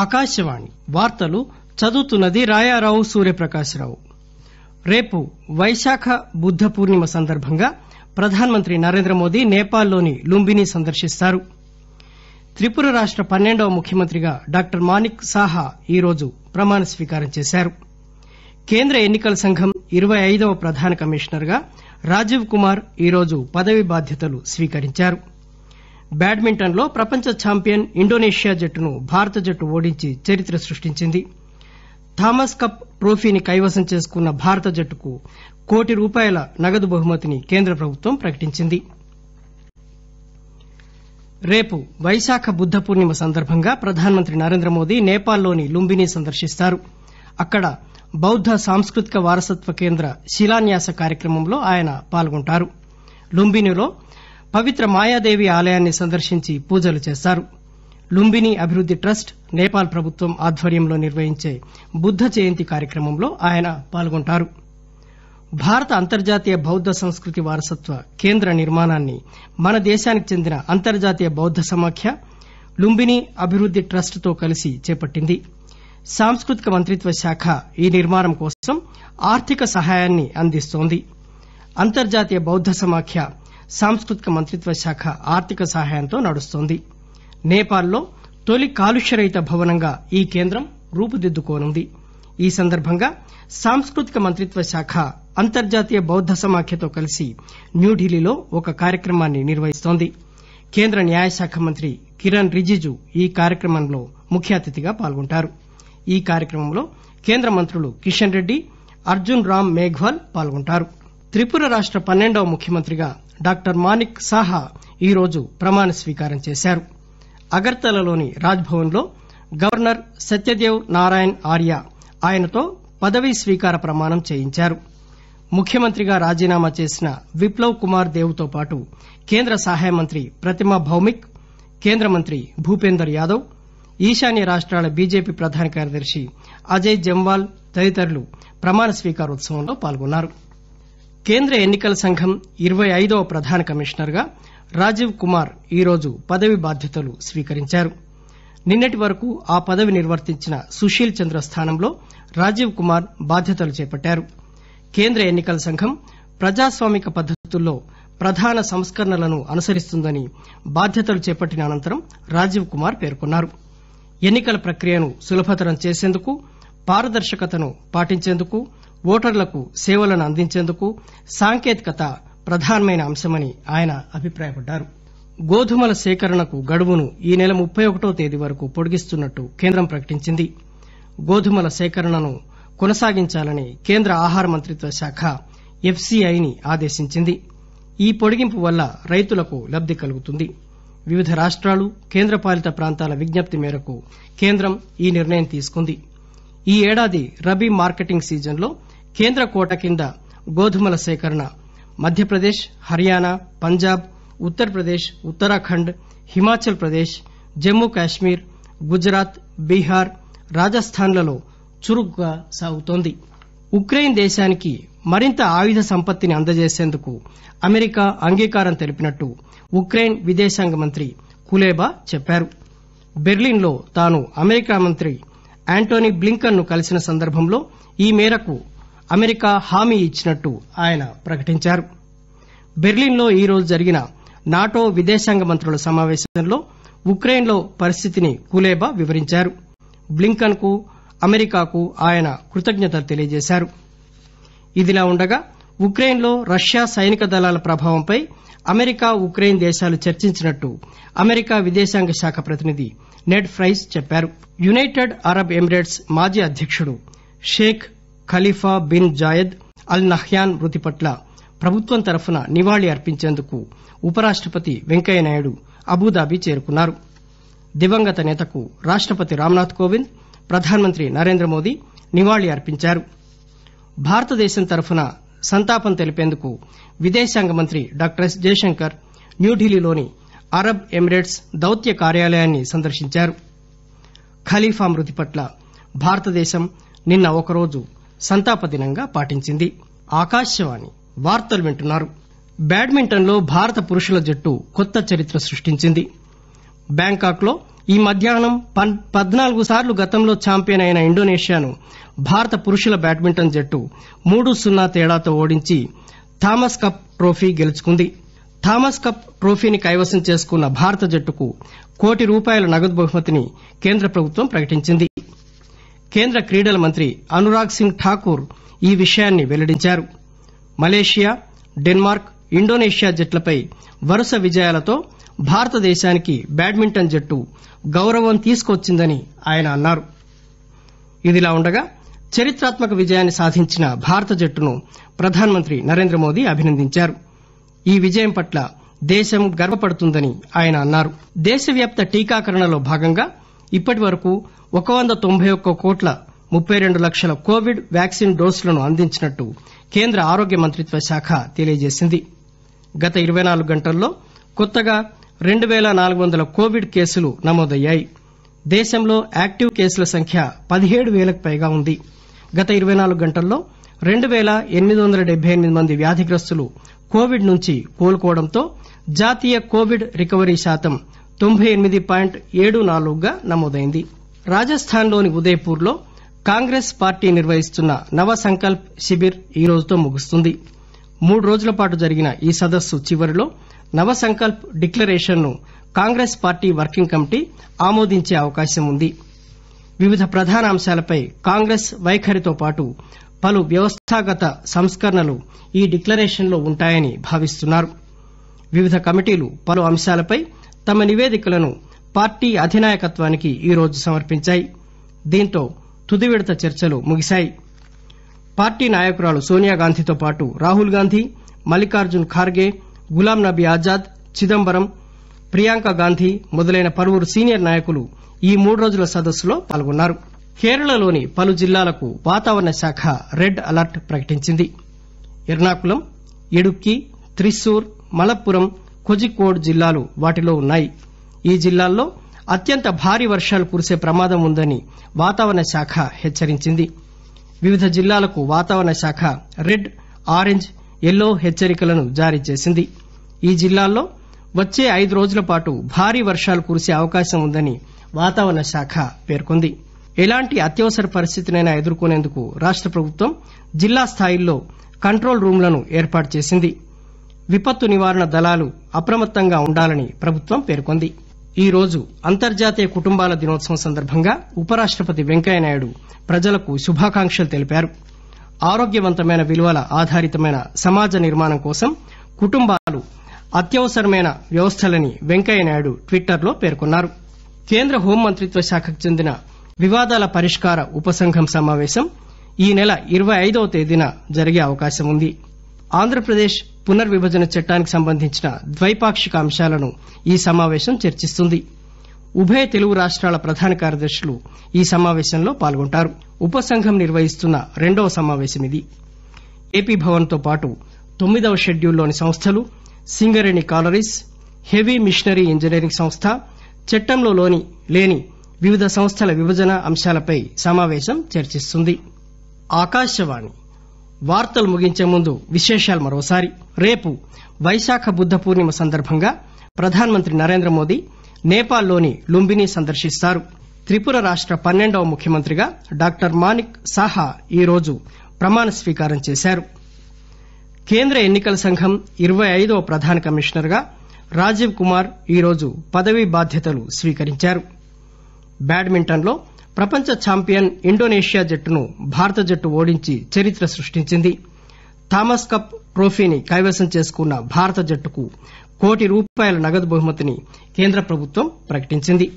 ఆకాశవాణి వార్తలు చదువుతున్నది రాయారావు సూర్యప్రకాశరావు రేపు వైశాఖ బుద్ద పూర్ణిమ సందర్భంగా ప్రధానమంత్రి నరేంద్ర మోదీ నేపాల్లోని లుంబిని సందర్శిస్తారు త్రిపుర రాష్ట పన్నెండవ ముఖ్యమంత్రిగా డాక్టర్ మానిక్ సాహా ఈరోజు ప్రమాణ స్వీకారం చేశారు కేంద్ర ఎన్నికల సంఘం ఇరవై ఐదవ ప్రధాన కమిషనర్గా రాజీవ్ కుమార్ ఈరోజు పదవీ బాధ్యతలు స్వీకరించారు బ్యాడ్మింటన్ లో ప్రపంచ ఛాంపియన్ ఇండోనేషియా జట్టును భారత జట్టు ఓడించి చరిత్ర సృష్టించింది థామస్ కప్ ట్రోఫీని కైవసం చేసుకున్న భారత జట్టుకు కోటి రూపాయల నగదు బహుమతిని కేంద్ర ప్రభుత్వం ప్రకటించింది రేపు వైశాఖ బుద్ద పూర్ణిమ సందర్భంగా ప్రధానమంత్రి మోదీ నేపాల్లోని లుంబిని సందర్శిస్తారు అక్కడ బౌద్ద సాంస్కృతిక వారసత్వ కేంద్ర శిలాన్యాస కార్యక్రమంలో ఆయన పాల్గొంటారు లుంబినిలో పవిత్ర మాయాదేవి ఆలయాన్ని సందర్శించి పూజలు చేశారు లుంబిని అభివృద్ది ట్రస్ట్ నేపాల్ ప్రభుత్వం ఆధ్వర్యంలో నిర్వహించే బుద్ధ జయంతి కార్యక్రమంలో ఆయన పాల్గొంటారు భారత అంతర్జాతీయ బౌద్ద సంస్కృతి వారసత్వ కేంద్ర నిర్మాణాన్ని మన దేశానికి చెందిన అంతర్జాతీయ బౌద్ద సమాఖ్య లుంబిని అభివృద్ది ట్రస్ట్ తో కలిసి చేపట్టింది సాంస్కృతిక మంత్రిత్వ శాఖ ఈ నిర్మాణం కోసం ఆర్థిక సహాయాన్ని అందిస్తోంది అంతర్జాతీయ బౌద్ద సమాఖ్య సాంస్కృతిక మంత్రిత్వ శాఖ ఆర్థిక సహాయంతో నడుస్తోంది నేపాల్లో లో తొలి కాలుష్యరహిత భవనంగా ఈ కేంద్రం రూపుదిద్దుకోనుంది ఈ సందర్బంగా సాంస్కృతిక మంత్రిత్వ శాఖ అంతర్జాతీయ బౌద్ద సమాఖ్యతో కలిసి న్యూఢిల్లీలో ఒక కార్యక్రమాన్ని నిర్వహిస్తోంది కేంద్ర న్యాయశాఖ మంత్రి కిరణ్ రిజిజు ఈ కార్యక్రమంలో ముఖ్య అతిథిగా పాల్గొంటారు ఈ కార్యక్రమంలో కేంద్ర మంత్రులు కిషన్ రెడ్డి అర్జున్ రామ్ మేఘ్వాల్ పాల్గొంటారు త్రిపుర రాష్ట పన్నెండవ ముఖ్యమంత్రిగా డాక్టర్ మానిక్ సాహా ఈరోజు ప్రమాణ స్వీకారం చేశారు అగర్తలలోని రాజ్ భవన్ లో గవర్నర్ సత్యదేవ్ నారాయణ్ ఆర్య ఆయనతో పదవీ స్వీకార ప్రమాణం చేయించారు ముఖ్యమంత్రిగా రాజీనామా చేసిన విప్లవ్ కుమార్ దేవ్ తో పాటు కేంద్ర సహాయ మంత్రి ప్రతిమా భౌమిక్ కేంద్ర మంత్రి భూపేందర్ యాదవ్ ఈశాన్య రాష్టాల బీజేపీ ప్రధాన కార్యదర్శి అజయ్ జమ్వాల్ తదితరులు ప్రమాణ స్వీకారోత్సవంలో పాల్గొన్నారు కేంద్ర ఎన్నికల సంఘం ఇరవై ఐదవ ప్రధాన కమిషనర్ గా రాజీవ్ కుమార్ ఈరోజు పదవి బాధ్యతలు స్వీకరించారు నిన్నటి వరకు ఆ పదవి నిర్వర్తించిన సుశీల్ చంద్ర స్థానంలో రాజీవ్ కుమార్ బాధ్యతలు చేపట్టారు కేంద్ర ఎన్నికల సంఘం ప్రజాస్వామిక పద్దతుల్లో ప్రధాన సంస్కరణలను అనుసరిస్తుందని బాధ్యతలు చేపట్టిన అనంతరం రాజీవ్ కుమార్ పేర్కొన్నారు ఎన్నికల ప్రక్రియను సులభతరం చేసేందుకు పారదర్శకతను పాటించేందుకు ఓటర్లకు సేవలను అందించేందుకు సాంకేతికత ప్రధానమైన అంశమని ఆయన అభిప్రాయపడ్డారు గోధుమల సేకరణకు గడువును ఈ నెల ముప్పై ఒకటో తేదీ వరకు పొడిగిస్తున్నట్టు కేంద్రం ప్రకటించింది గోధుమల సేకరణను కొనసాగించాలని కేంద్ర ఆహార మంత్రిత్వ శాఖ ఎఫ్సీఐని ఆదేశించింది ఈ పొడిగింపు వల్ల రైతులకు లబ్ది కలుగుతుంది వివిధ రాష్టాలు కేంద్రపాలిత ప్రాంతాల విజ్ఞప్తి మేరకు కేంద్రం ఈ నిర్ణయం తీసుకుంది ఈ ఏడాది రబీ మార్కెటింగ్ సీజన్లో కేంద్ర కోట కింద గోధుమల సేకరణ మధ్యప్రదేశ్ హర్యానా పంజాబ్ ఉత్తర్ప్రదేశ్ ఉత్తరాఖండ్ హిమాచల్ ప్రదేశ్ జమ్మూ కాశ్మీర్ గుజరాత్ బీహార్ రాజస్థాన్ లలో సాగుతోంది ఉక్రెయిన్ దేశానికి మరింత ఆయుధ సంపత్తిని అందజేసేందుకు అమెరికా అంగీకారం తెలిపినట్టు ఉక్రెయిన్ విదేశాంగ మంత్రి కులేబా చెప్పారు బెర్లిన్ లో తాను అమెరికా మంత్రి యాంటోనీ బ్లింకన్ ను కలిసిన సందర్భంలో ఈ మేరకు అమెరికా హామీ ఇచ్చినట్టు ఆయన ప్రకటించారు బెర్లిన్ లో ఈరోజు జరిగిన నాటో విదేశాంగ మంత్రుల సమాపేశంలో ఉక్రెయిన్ లో పరిస్థితిని కులేబా వివరించారు బ్లింకన్ కు అమెరికాకు ఆయన కృతజ్ఞతలు తెలియజేశారు ఇదిలా ఉండగా ఉక్రెయిన్ లో రష్యా సైనిక దళాల ప్రభావంపై అమెరికా ఉక్రెయిన్ దేశాలు చర్చించినట్టు అమెరికా విదేశాంగ శాఖ ప్రతినిధి నెడ్ ఫ్రైస్ చెప్పారు యునైటెడ్ అరబ్ ఎమిరేట్స్ మాజీ అధ్యకుడు Sheikh Khalifa bin Zayed Al Nahyan మృతి పట్ల ప్రభుత్వం తరఫున నివాళి అర్పించేందుకు ఉపరాష్టపతి వెంకయ్యనాయుడు అబుదాబీ చేరుకున్నారు దివంగత నేతకు రాష్టపతి రామ్నాథ్ కోవింద్ ప్రధానమంత్రి నరేంద్ర మోదీ నివాళి అర్పించారు భారతదేశం తరఫున సంతాపం తెలిపేందుకు విదేశాంగ మంత్రి డాక్టర్ ఎస్ జయశంకర్ న్యూఢిల్లీలోని అరబ్ ఎమిరేట్స్ దౌత్య కార్యాలయాన్ని సందర్శించారు ఖలీఫా మృతి పట్ల భారతదేశం నిన్న ఒకరోజు సంతాప దినంగా పాటించింది బ్యాడ్మింటన్లో భారత పురుషుల జట్టు కొత్త చరిత్ర సృష్టించింది బ్యాంకాక్లో ఈ మధ్యాహ్నం పద్నాలుగు సార్లు గతంలో ఛాంపియన్ అయిన ఇండోనేషియాను భారత పురుషుల బ్యాడ్మింటన్ జట్టు మూడు సున్నా తేడాతో ఓడించి థామస్ కప్ ట్రోఫీ గెలుచుకుంది థామస్ కప్ ట్రోఫీని కైవసం చేసుకున్న భారత జట్టుకు కోటి రూపాయల నగదు బహుమతిని కేంద్ర ప్రభుత్వం ప్రకటించింది కేంద్ర క్రీడల మంత్రి అనురాగ్ సింగ్ ఠాకూర్ ఈ విషయాన్ని పెల్లడించారు మలేషియా డెన్మార్క్ ఇండోనేషియా జట్లపై వరుస విజయాలతో భారతదేశానికి బ్యాడ్మింటన్ జట్టు గౌరవం తీసుకువచ్చిందని ఆయన అన్నారు ఇదిలా ఉండగా చరిత్రాత్మక విజయాన్ని సాధించిన భారత జట్టును ప్రధానమంత్రి నరేంద్ర మోదీ అభినందించారు ఈ విజయం పట్ల దేశం గర్వపడుతుందని ఆయన అన్నారు దేశవ్యాప్త టీకాకరణలో భాగంగా ఇప్పటి వరకు ఒక వంద తొంభై ఒక్క కోట్ల ముప్పై రెండు లక్షల కోవిడ్ వ్యాక్సిన్ డోసులను అందించినట్లు కేంద్ర ఆరోగ్య మంత్రిత్వ శాఖ తెలియజేసింది గత ఇరవై నాలుగు గంటల్లో కొత్తగా రెండు వేల నాలుగు వందల కోవిడ్ కేసులు నమోదయ్యాయి దేశంలో యాక్టివ్ కేసుల సంఖ్య పదిహేడు పేలకు పైగా ఉంది గత ఇరవై నాలుగు గంటల్లో రెండు వేల ఎనిమిది వందల డెబ్బై ఎనిమిది మంది వ్యాధిగ్రస్తులు కోవిడ్ నుంచి కోలుకోవడంతో జాతీయ కోవిడ్ రికవరీ శాతం తొంభై ఎనిమిది పాయింట్ ఏడు నాలుగుగా నమోదైంది రాజస్థాన్ లోని ఉదయపూర్ లో కాంగ్రెస్ పార్టీ నిర్వహిస్తున్న నవ సంకల్ప్ శిబిర్ ఈ రోజుతో ముగుస్తుంది మూడు రోజుల పాటు జరిగిన ఈ సదస్సు చివరిలో సంకల్ప్ డిక్లరేషన్ ను కాంగ్రెస్ పార్టీ వర్కింగ్ కమిటీ ఆమోదించే అవకాశం ఉంది వివిధ ప్రధాన అంశాలపై కాంగ్రెస్ వైఖరితో పాటు పలు వ్యవస్థాగత సంస్కరణలు ఈ డిక్లరేషన్ లో ఉంటాయని భావిస్తున్నారు వివిధ కమిటీలు పలు అంశాలపై తమ నివేదికలను పార్టీ అధినాయకత్వానికి ఈరోజు సమర్పించాయి దీంతో తుది విడత చర్చలు ముగిశాయి పార్టీ నాయకురాలు సోనియాగాంధీతో పాటు రాహుల్ గాంధీ మల్లికార్జున్ ఖార్గే గులాం నబీ ఆజాద్ చిదంబరం ప్రియాంక గాంధీ మొదలైన పలువురు సీనియర్ నాయకులు ఈ మూడు రోజుల సదస్సులో పాల్గొన్నారు కేరళలోని పలు జిల్లాలకు వాతావరణ శాఖ రెడ్ అలర్ట్ ప్రకటించింది ఎర్నాకుళం ఇడుక్కి త్రిశూర్ మలప్పురం కొజికోడ్ జిల్లాలు వాటిలో ఉన్నాయి ఈ జిల్లాల్లో అత్యంత భారీ వర్షాలు కురిసే ప్రమాదం ఉందని వాతావరణ శాఖ హెచ్చరించింది వివిధ జిల్లాలకు వాతావరణ శాఖ రెడ్ ఆరెంజ్ ఎల్లో హెచ్చరికలను జారీ చేసింది ఈ జిల్లాల్లో వచ్చే ఐదు రోజుల పాటు భారీ వర్షాలు కురిసే అవకాశం ఉందని వాతావరణ శాఖ పేర్కొంది ఎలాంటి అత్యవసర పరిస్థితినైనా ఎదుర్కొనేందుకు రాష్ట ప్రభుత్వం జిల్లా స్థాయిల్లో కంట్రోల్ రూంలను ఏర్పాటు చేసింది విపత్తు నివారణ దళాలు అప్రమత్తంగా ఉండాలని ప్రభుత్వం పేర్కొంది ఈరోజు అంతర్జాతీయ కుటుంబాల దినోత్సవం సందర్బంగా ఉపరాష్టపతి వెంకయ్యనాయుడు ప్రజలకు శుభాకాంక్షలు తెలిపారు ఆరోగ్యవంతమైన విలువల ఆధారితమైన సమాజ నిర్మాణం కోసం కుటుంబాలు అత్యవసరమైన వ్యవస్థలని వెంకయ్యనాయుడు ట్విట్టర్లో పేర్కొన్నారు కేంద్ర హోంమంత్రిత్వ శాఖకు చెందిన వివాదాల పరిష్కార ఉపసంఘం సమావేశం ఈ నెల ఇరవై ఐదవ తేదీన జరిగే అవకాశం ఉంది ఆంధ్రప్రదేశ్ పునర్విభజన చట్టానికి సంబంధించిన ద్వైపాక్షిక అంశాలను ఈ సమావేశం చర్చిస్తుంది ఉభయ తెలుగు రాష్టాల ప్రధాన కార్యదర్శులు ఈ సమావేశంలో పాల్గొంటారు ఉపసంఘం నిర్వహిస్తున్న రెండవ ఇది ఏపీ భవన్ తో పాటు తొమ్మిదవ షెడ్యూల్లోని సంస్థలు Singareni Collieries heavy machinery engineering సంస్థ చట్టంలో లేని వివిధ సంస్థల విభజన అంశాలపై సమావేశం చర్చిస్తుంది ఆకాశవాణి వార్తలు ముగించే ముందు విశేషాలు మరోసారి రేపు వైశాఖ బుద్ద పూర్ణిమ సందర్భంగా ప్రధానమంత్రి నరేంద్ర మోదీ నేపాల్లోని లుంబిని సందర్శిస్తారు త్రిపుర రాష్ట పన్నెండవ ముఖ్యమంత్రిగా డాక్టర్ మానిక్ సాహా ఈరోజు ప్రమాణ స్వీకారం చేశారు కేంద్ర ఎన్నికల సంఘం ఇరవై ఐదవ ప్రధాన కమిషనర్గా రాజీవ్ కుమార్ ఈరోజు పదవీ బాధ్యతలు స్వీకరించారు బ్యాడ్మింటన్లో ప్రపంచ ఛాంపియన్ ఇండోనేషియా జట్టును భారత జట్టు ఓడించి చరిత్ర సృష్టించింది థామస్ కప్ ట్రోఫీని కైవసం చేసుకున్న భారత జట్టుకు కోటి రూపాయల నగదు బహుమతిని కేంద్ర ప్రభుత్వం ప్రకటించింది